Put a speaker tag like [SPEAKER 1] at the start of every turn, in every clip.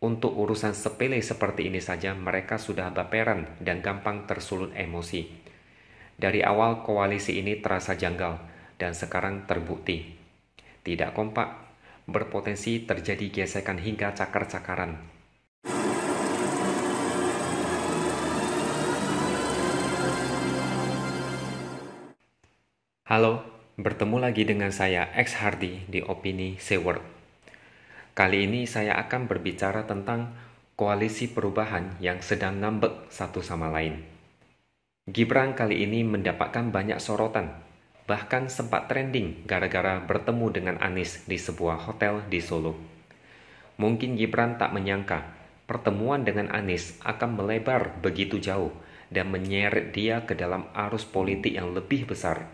[SPEAKER 1] Untuk urusan sepele seperti ini saja mereka sudah baperan dan gampang tersulut emosi. Dari awal koalisi ini terasa janggal dan sekarang terbukti. Tidak kompak, berpotensi terjadi gesekan hingga cakar-cakaran Halo, bertemu lagi dengan saya X Hardy di Opini Seward. Kali ini saya akan berbicara tentang koalisi perubahan yang sedang ngambek satu sama lain. Gibran kali ini mendapatkan banyak sorotan, bahkan sempat trending gara-gara bertemu dengan Anies di sebuah hotel di Solo. Mungkin Gibran tak menyangka pertemuan dengan Anies akan melebar begitu jauh dan menyeret dia ke dalam arus politik yang lebih besar.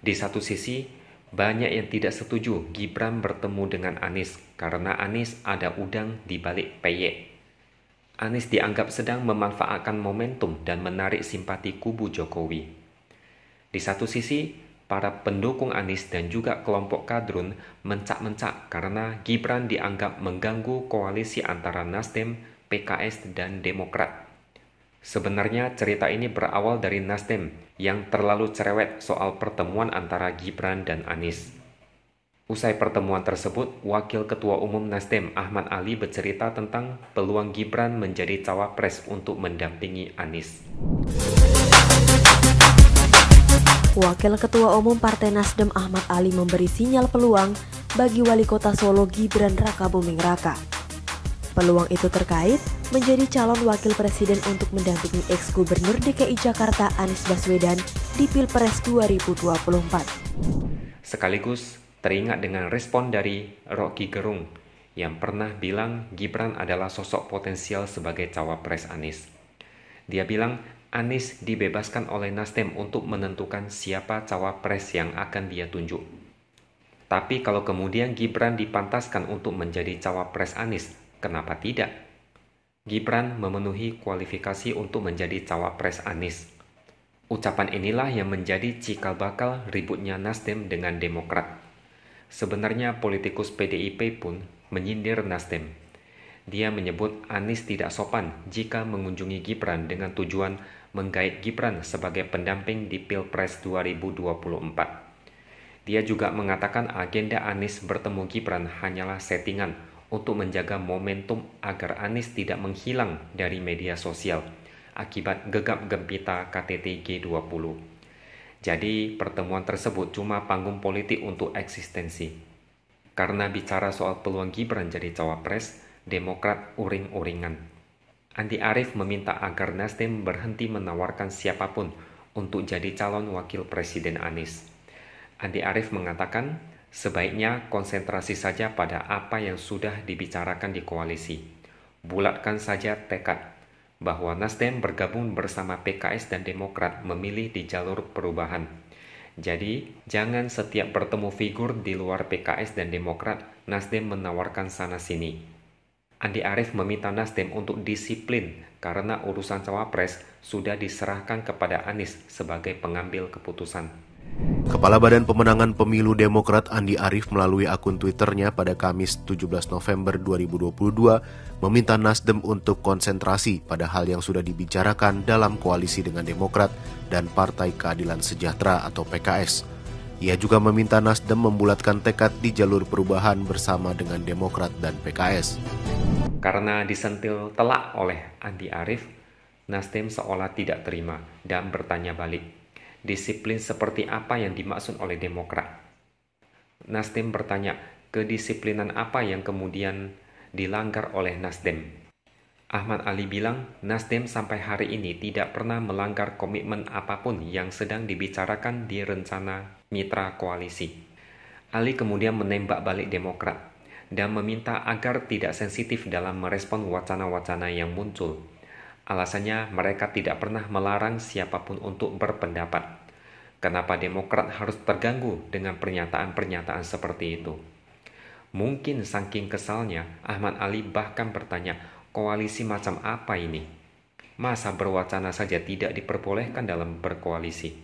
[SPEAKER 1] Di satu sisi, banyak yang tidak setuju Gibran bertemu dengan Anies karena Anies ada udang di balik peyek. Anies dianggap sedang memanfaatkan momentum dan menarik simpati kubu Jokowi. Di satu sisi, para pendukung Anies dan juga kelompok kadrun mencak-mencak karena Gibran dianggap mengganggu koalisi antara Nasdem, PKS, dan Demokrat. Sebenarnya cerita ini berawal dari Nasdem yang terlalu cerewet soal pertemuan antara Gibran dan Anies. Usai pertemuan tersebut, Wakil Ketua Umum Nasdem Ahmad Ali bercerita tentang peluang Gibran menjadi cawapres untuk mendampingi Anies. Wakil Ketua Umum Partai Nasdem Ahmad Ali memberi sinyal peluang bagi Wali Kota Solo Gibran Raka Buming Raka peluang itu terkait menjadi calon wakil presiden untuk mendampingi ex-gubernur DKI Jakarta Anies Baswedan di Pilpres 2024. Sekaligus teringat dengan respon dari Rocky Gerung yang pernah bilang Gibran adalah sosok potensial sebagai cawapres Anies. Dia bilang Anies dibebaskan oleh Nasdem untuk menentukan siapa cawapres yang akan dia tunjuk. Tapi kalau kemudian Gibran dipantaskan untuk menjadi cawapres Anies, Kenapa tidak? Gibran memenuhi kualifikasi untuk menjadi cawapres Anies. Ucapan inilah yang menjadi cikal bakal ributnya Nasdem dengan Demokrat. Sebenarnya politikus PDIP pun menyindir Nasdem. Dia menyebut Anies tidak sopan jika mengunjungi Gibran dengan tujuan menggait Gibran sebagai pendamping di Pilpres 2024. Dia juga mengatakan agenda Anies bertemu Gibran hanyalah settingan untuk menjaga momentum agar Anies tidak menghilang dari media sosial akibat gegap gempita KTT G20. Jadi pertemuan tersebut cuma panggung politik untuk eksistensi. Karena bicara soal peluang Gibran jadi cawapres, Demokrat uring-uringan. Andi Arief meminta agar Nasdem berhenti menawarkan siapapun untuk jadi calon wakil presiden Anies. Andi Arief mengatakan, Sebaiknya konsentrasi saja pada apa yang sudah dibicarakan di koalisi. Bulatkan saja tekad bahwa Nasdem bergabung bersama PKS dan Demokrat memilih di jalur perubahan. Jadi, jangan setiap bertemu figur di luar PKS dan Demokrat, Nasdem menawarkan sana-sini. Andi Arief meminta Nasdem untuk disiplin karena urusan cawapres sudah diserahkan kepada Anies sebagai pengambil keputusan. Kepala Badan Pemenangan Pemilu Demokrat Andi Arief melalui akun Twitternya pada Kamis 17 November 2022 meminta Nasdem untuk konsentrasi pada hal yang sudah dibicarakan dalam koalisi dengan Demokrat dan Partai Keadilan Sejahtera atau PKS. Ia juga meminta Nasdem membulatkan tekad di jalur perubahan bersama dengan Demokrat dan PKS. Karena disentil telak oleh Andi Arief, Nasdem seolah tidak terima dan bertanya balik, disiplin seperti apa yang dimaksud oleh Demokrat. Nasdem bertanya, kedisiplinan apa yang kemudian dilanggar oleh Nasdem? Ahmad Ali bilang, Nasdem sampai hari ini tidak pernah melanggar komitmen apapun yang sedang dibicarakan di rencana mitra koalisi. Ali kemudian menembak balik Demokrat dan meminta agar tidak sensitif dalam merespon wacana-wacana yang muncul. Alasannya mereka tidak pernah melarang siapapun untuk berpendapat. Kenapa Demokrat harus terganggu dengan pernyataan-pernyataan seperti itu? Mungkin saking kesalnya, Ahmad Ali bahkan bertanya, koalisi macam apa ini? Masa berwacana saja tidak diperbolehkan dalam berkoalisi?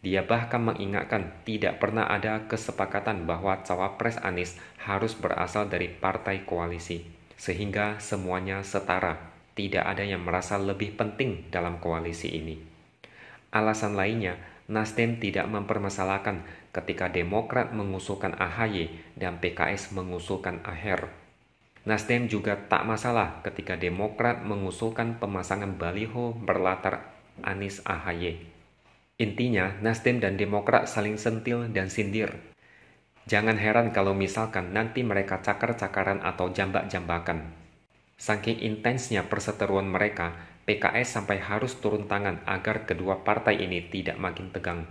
[SPEAKER 1] Dia bahkan mengingatkan tidak pernah ada kesepakatan bahwa cawapres Anies harus berasal dari partai koalisi, sehingga semuanya setara tidak ada yang merasa lebih penting dalam koalisi ini. Alasan lainnya, Nasdem tidak mempermasalahkan ketika Demokrat mengusulkan AHY dan PKS mengusulkan Aher. Nasdem juga tak masalah ketika Demokrat mengusulkan pemasangan baliho berlatar Anis AHY. Intinya, Nasdem dan Demokrat saling sentil dan sindir. Jangan heran kalau misalkan nanti mereka cakar-cakaran atau jambak-jambakan. Saking intensnya perseteruan mereka, PKS sampai harus turun tangan agar kedua partai ini tidak makin tegang.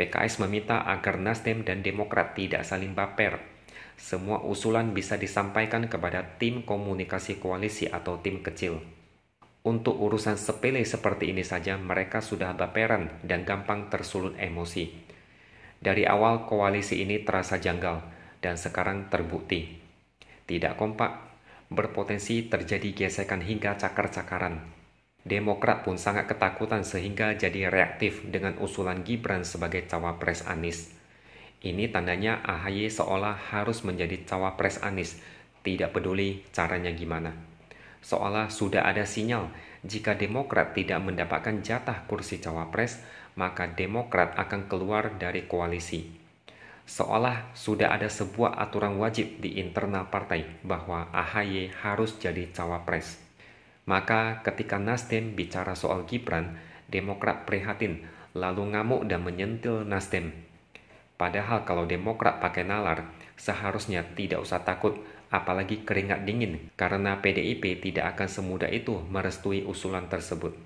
[SPEAKER 1] PKS meminta agar Nasdem dan Demokrat tidak saling baper. Semua usulan bisa disampaikan kepada tim komunikasi koalisi atau tim kecil. Untuk urusan sepele seperti ini saja mereka sudah baperan dan gampang tersulut emosi. Dari awal koalisi ini terasa janggal dan sekarang terbukti. Tidak kompak, berpotensi terjadi gesekan hingga cakar-cakaran. Demokrat pun sangat ketakutan sehingga jadi reaktif dengan usulan Gibran sebagai cawapres Anies. Ini tandanya AHY seolah harus menjadi cawapres Anies, tidak peduli caranya gimana. Seolah sudah ada sinyal, jika Demokrat tidak mendapatkan jatah kursi cawapres, maka Demokrat akan keluar dari koalisi seolah sudah ada sebuah aturan wajib di internal partai bahwa AHY harus jadi cawapres. Maka ketika Nasdem bicara soal Gibran, Demokrat prihatin lalu ngamuk dan menyentil Nasdem. Padahal kalau Demokrat pakai nalar, seharusnya tidak usah takut apalagi keringat dingin karena PDIP tidak akan semudah itu merestui usulan tersebut.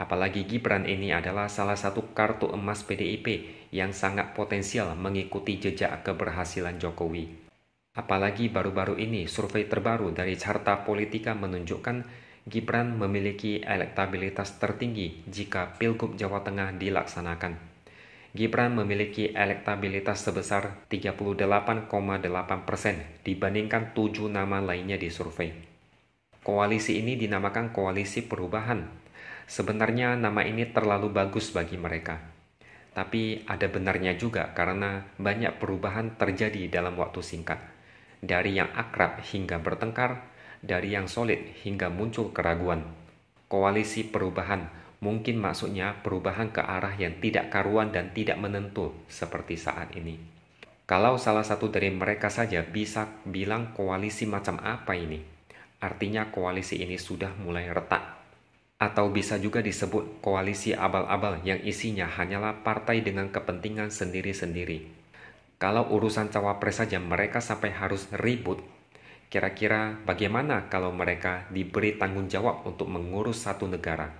[SPEAKER 1] Apalagi Gibran ini adalah salah satu kartu emas PDIP yang sangat potensial mengikuti jejak keberhasilan Jokowi. Apalagi baru-baru ini survei terbaru dari Carta Politika menunjukkan Gibran memiliki elektabilitas tertinggi jika Pilgub Jawa Tengah dilaksanakan. Gibran memiliki elektabilitas sebesar 38,8 persen dibandingkan tujuh nama lainnya di survei. Koalisi ini dinamakan Koalisi Perubahan Sebenarnya nama ini terlalu bagus bagi mereka. Tapi ada benarnya juga karena banyak perubahan terjadi dalam waktu singkat. Dari yang akrab hingga bertengkar, dari yang solid hingga muncul keraguan. Koalisi perubahan mungkin maksudnya perubahan ke arah yang tidak karuan dan tidak menentu seperti saat ini. Kalau salah satu dari mereka saja bisa bilang koalisi macam apa ini, artinya koalisi ini sudah mulai retak atau bisa juga disebut koalisi abal-abal yang isinya hanyalah partai dengan kepentingan sendiri-sendiri. Kalau urusan cawapres saja mereka sampai harus ribut, kira-kira bagaimana kalau mereka diberi tanggung jawab untuk mengurus satu negara?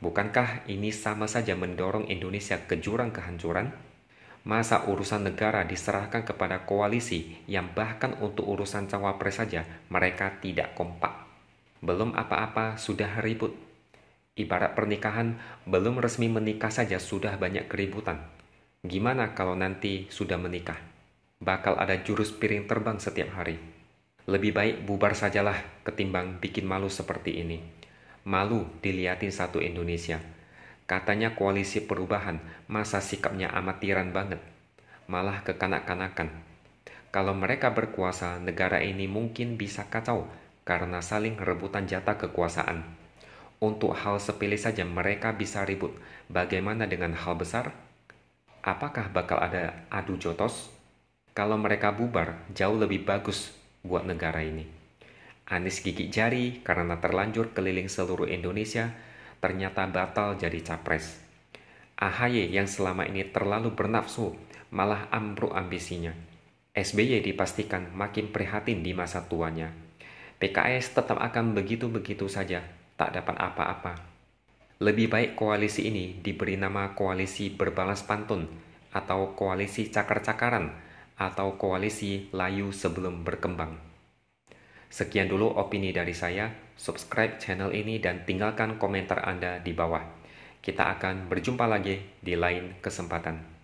[SPEAKER 1] Bukankah ini sama saja mendorong Indonesia ke jurang kehancuran? Masa urusan negara diserahkan kepada koalisi yang bahkan untuk urusan cawapres saja mereka tidak kompak. Belum apa-apa sudah ribut Ibarat pernikahan, belum resmi menikah saja sudah banyak keributan. Gimana kalau nanti sudah menikah? Bakal ada jurus piring terbang setiap hari. Lebih baik bubar sajalah ketimbang bikin malu seperti ini. Malu diliatin satu Indonesia. Katanya koalisi perubahan, masa sikapnya amatiran banget. Malah kekanak-kanakan. Kalau mereka berkuasa, negara ini mungkin bisa kacau karena saling rebutan jatah kekuasaan. Untuk hal sepele saja mereka bisa ribut. Bagaimana dengan hal besar? Apakah bakal ada adu jotos? Kalau mereka bubar, jauh lebih bagus buat negara ini. Anies gigit jari karena terlanjur keliling seluruh Indonesia, ternyata batal jadi capres. AHY yang selama ini terlalu bernafsu, malah ambruk ambisinya. SBY dipastikan makin prihatin di masa tuanya. PKS tetap akan begitu-begitu saja tak dapat apa-apa. Lebih baik koalisi ini diberi nama koalisi berbalas pantun atau koalisi cakar-cakaran atau koalisi layu sebelum berkembang. Sekian dulu opini dari saya. Subscribe channel ini dan tinggalkan komentar Anda di bawah. Kita akan berjumpa lagi di lain kesempatan.